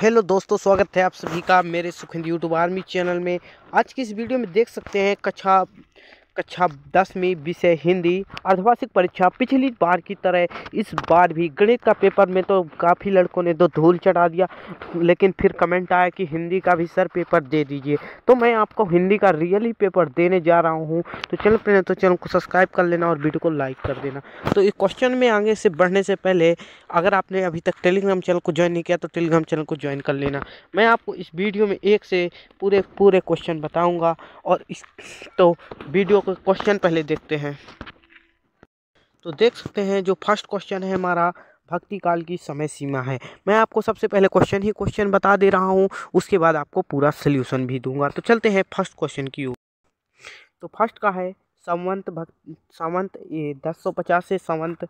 hello दोस्तों स्वागत है आप सभी का मेरे सुखिंद यूट्यूब आर्मी चैनल में आज की इस वीडियो में देख सकते हैं कछा कक्षा दस में विषय हिंदी अर्धवार्षिक परीक्षा पिछली बार की तरह इस बार भी गणित का पेपर में तो काफ़ी लड़कों ने तो धूल चढ़ा दिया लेकिन फिर कमेंट आया कि हिंदी का भी सर पेपर दे दीजिए तो मैं आपको हिंदी का रियली पेपर देने जा रहा हूँ तो चैनल पर तो चैनल को सब्सक्राइब कर लेना और वीडियो को लाइक कर देना तो इस क्वेश्चन में आगे से बढ़ने से पहले अगर आपने अभी तक टेलीग्राम चैनल को ज्वाइन नहीं किया तो टेलीग्राम चैनल को ज्वाइन कर लेना मैं आपको इस वीडियो में एक से पूरे पूरे क्वेश्चन बताऊँगा और इस तो वीडियो इसको क्वेश्चन पहले देखते हैं तो देख सकते हैं जो फर्स्ट क्वेश्चन है हमारा भक्ति काल की समय सीमा है मैं आपको सबसे पहले क्वेश्चन ही क्वेश्चन बता दे रहा हूँ उसके बाद आपको पूरा सोल्यूशन भी दूंगा तो चलते हैं फर्स्ट क्वेश्चन की ओर तो फर्स्ट का है संवंत भक्त संवंत दस सौ पचास से संवंत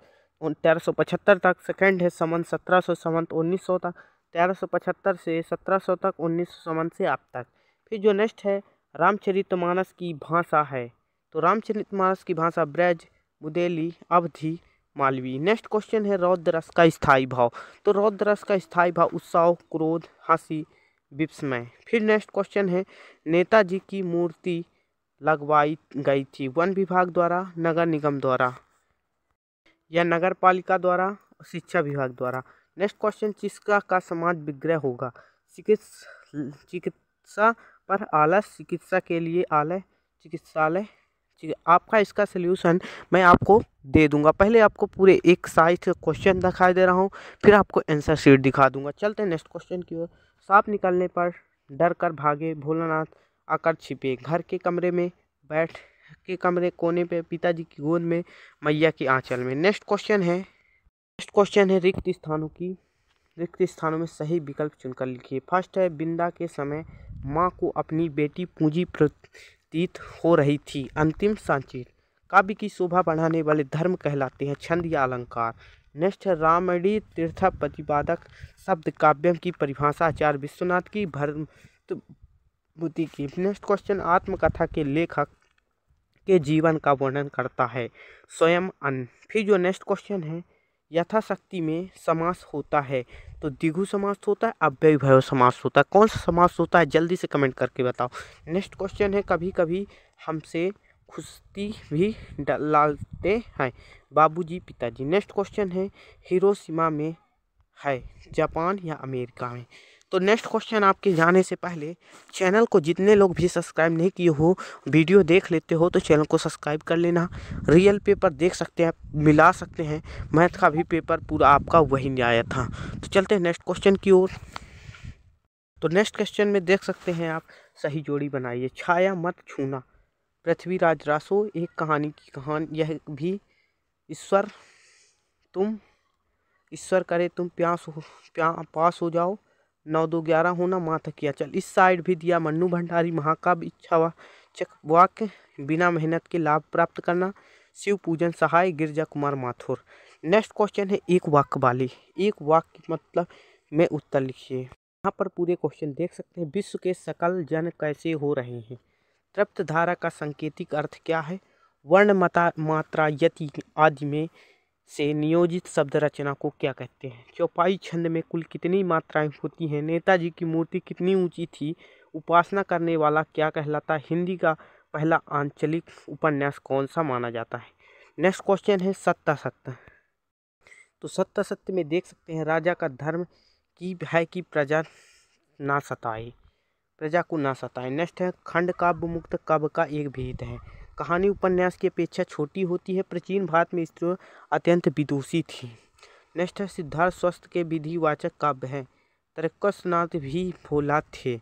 तेरह सौ पचहत्तर तक सेकंड है संवंत सत्रह सौ संवंत उन्नीस सौ तक तेरह सौ पचहत्तर से सत्रह सौ तक उन्नीस सौ संवंत से आप तक फिर जो नेक्स्ट है रामचरित मानस की भाषा है तो रामचरित मानस की भाषा ब्रज बुदेली अवधि मालवी नेक्स्ट क्वेश्चन है रौद्रस का स्थायी भाव तो रौद्रस का स्थायी भाव उत्साह क्रोध हंसी विस्मय फिर नेक्स्ट क्वेश्चन है नेताजी की मूर्ति लगवाई गई थी वन विभाग द्वारा नगर निगम द्वारा या नगर पालिका द्वारा शिक्षा विभाग द्वारा नेक्स्ट क्वेश्चन चिकित्सा का समाज विग्रह होगा चिकित्सा चिकित्सा पर आलस चिकित्सा के लिए आलय चिकित्सालय ठीक है आपका इसका सलूशन मैं आपको दे दूंगा पहले आपको पूरे एक साइज का क्वेश्चन दिखाई दे रहा हूँ फिर आपको आंसर शीट दिखा दूंगा चलते हैं नेक्स्ट क्वेश्चन की ओर सांप निकलने पर डर कर भागे भोलानाथ आकर छिपे घर के कमरे में बैठ के कमरे कोने पे पिताजी की गोद में मैया की आंचल में नेक्स्ट क्वेश्चन है नेक्स्ट क्वेश्चन है रिक्त स्थानों की रिक्त स्थानों में सही विकल्प चुनकर लिखिए फर्स्ट है बिंदा के समय माँ को अपनी बेटी पूंजी प्रतीत हो रही थी अंतिम सांचिर काव्य की शोभा बढ़ाने वाले धर्म कहलाते हैं छंद या अलंकार नेक्स्ट रामणी तीर्थ प्रतिपादक शब्द काव्यम की परिभाषा आचार्य विश्वनाथ की बुद्धि की नेक्स्ट क्वेश्चन आत्मकथा के लेखक के जीवन का वर्णन करता है स्वयं अन्न फिर जो नेक्स्ट क्वेश्चन है यथाशक्ति में समास होता है तो दिघु समास होता है अव्यय भय समास होता है कौन सा समास होता है जल्दी से कमेंट करके बताओ नेक्स्ट क्वेश्चन है कभी कभी हमसे खुशती भी डालते हैं बाबूजी पिताजी नेक्स्ट क्वेश्चन है हिरोशिमा में है जापान या अमेरिका में तो नेक्स्ट क्वेश्चन आपके जाने से पहले चैनल को जितने लोग भी सब्सक्राइब नहीं किए हो वीडियो देख लेते हो तो चैनल को सब्सक्राइब कर लेना रियल पेपर देख सकते हैं मिला सकते हैं मैथ का भी पेपर पूरा आपका वही आया था तो चलते हैं नेक्स्ट क्वेश्चन की ओर तो नेक्स्ट क्वेश्चन में देख सकते हैं आप सही जोड़ी बनाइए छाया मत छूना पृथ्वीराज रासो एक कहानी की कहानी यह भी ईश्वर तुम ईश्वर करे तुम प्यास हो प्या पास हो जाओ नौ दो ग्यारह होना माथा किया चल इस साइड भी दिया मन्नू भंडारी महाकाव्य इच्छा वक वाक्य बिना मेहनत के लाभ प्राप्त करना शिव पूजन सहाय गिरजा कुमार माथुर नेक्स्ट क्वेश्चन है एक वाक्य वाली एक वाक्य मतलब में उत्तर लिखिए यहाँ पर पूरे क्वेश्चन देख सकते हैं विश्व के सकल जन कैसे हो रहे हैं तृप्त धारा का संकेतिक अर्थ क्या है वर्ण मता मात्रा यति आदि में से नियोजित शब्द रचना को क्या कहते हैं चौपाई छंद में कुल कितनी मात्राएं होती हैं नेताजी की मूर्ति कितनी ऊंची थी उपासना करने वाला क्या कहलाता है हिंदी का पहला आंचलिक उपन्यास कौन सा माना जाता है नेक्स्ट क्वेश्चन है सत्ता सत्य तो सत्ता सत्य में देख सकते हैं राजा का धर्म की है कि प्रजा ना सताए प्रजा को ना सताए नेक्स्ट है खंड काव्य मुक्त काव्य का एक भेद है कहानी उपन्यास की अपेक्षा छोटी होती है प्राचीन भारत में स्त्रियों अत्यंत विदुषी थी नेक्स्ट है सिद्धार्थ स्वस्थ के विधिवाचक काव्य है तरकस नाथ भी भोला थे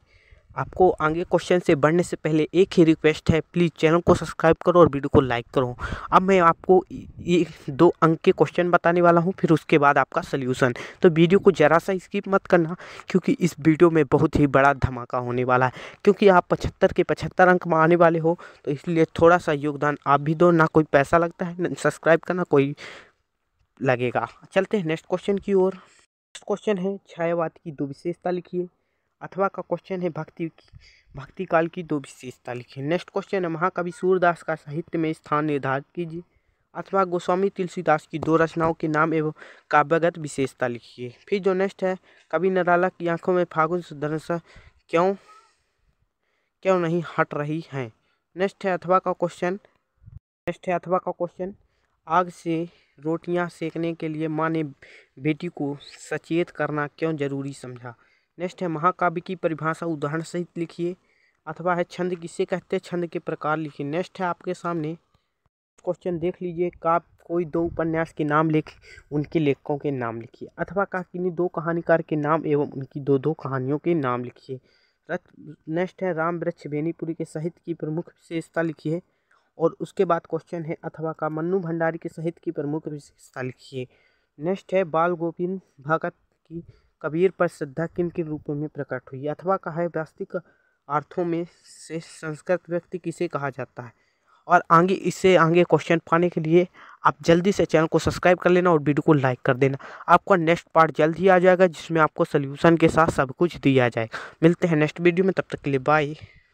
आपको आगे क्वेश्चन से बढ़ने से पहले एक ही रिक्वेस्ट है प्लीज़ चैनल को सब्सक्राइब करो और वीडियो को लाइक करो अब मैं आपको ये दो अंक के क्वेश्चन बताने वाला हूँ फिर उसके बाद आपका सोल्यूशन तो वीडियो को ज़रा सा स्किप मत करना क्योंकि इस वीडियो में बहुत ही बड़ा धमाका होने वाला है क्योंकि आप पचहत्तर के पचहत्तर अंक में आने वाले हो तो इसलिए थोड़ा सा योगदान आप भी दो ना कोई पैसा लगता है सब्सक्राइब करना कोई लगेगा चलते हैं नेक्स्ट क्वेश्चन की ओर नेक्स्ट क्वेश्चन है छायावाद की दो विशेषता लिखिए अथवा का क्वेश्चन है भक्ति भक्ति काल की दो विशेषता लिखिए नेक्स्ट क्वेश्चन है महाकवि सूरदास का साहित्य में स्थान निर्धारित कीजिए अथवा गोस्वामी तुलसीदास की दो रचनाओं के नाम एवं काव्यगत विशेषता लिखिए फिर जो नेक्स्ट है कवि नराला की आंखों में फागुन सुदर्शन क्यों क्यों नहीं हट रही हैं नेक्स्ट है अथवा का क्वेश्चन नेक्स्ट है अथवा का क्वेश्चन आग से रोटियां सेकने के लिए माँ ने बेटी को सचेत करना क्यों जरूरी समझा नेक्स्ट है महाकाव्य की परिभाषा उदाहरण सहित लिखिए अथवा है छंद किसे कहते हैं छंद के प्रकार लिखिए नेक्स्ट है आपके सामने क्वेश्चन देख लीजिए का कोई दो उपन्यास के नाम लिख उनके लेखकों के नाम लिखिए अथवा का किन्हीं दो कहानीकार के नाम एवं उनकी दो दो कहानियों के नाम लिखिए रथ नेक्स्ट है राम वृक्ष बेनीपुरी के साहित्य की प्रमुख विशेषता लिखिए और उसके बाद क्वेश्चन है अथवा का मन्नू भंडारी के साहित्य की प्रमुख विशेषता लिखिए नेक्स्ट है बाल गोविंद भगत की कबीर पर श्रद्धा किन किन रूपों में प्रकट हुई अथवा कहा है वास्तविक अर्थों में से संस्कृत व्यक्ति किसे कहा जाता है और आगे इससे आगे क्वेश्चन पाने के लिए आप जल्दी से चैनल को सब्सक्राइब कर लेना और वीडियो को लाइक कर देना आपका नेक्स्ट पार्ट जल्द ही आ जाएगा जिसमें आपको सोल्यूशन के साथ सब कुछ दिया जाएगा मिलते हैं नेक्स्ट वीडियो में तब तक के लिए बाय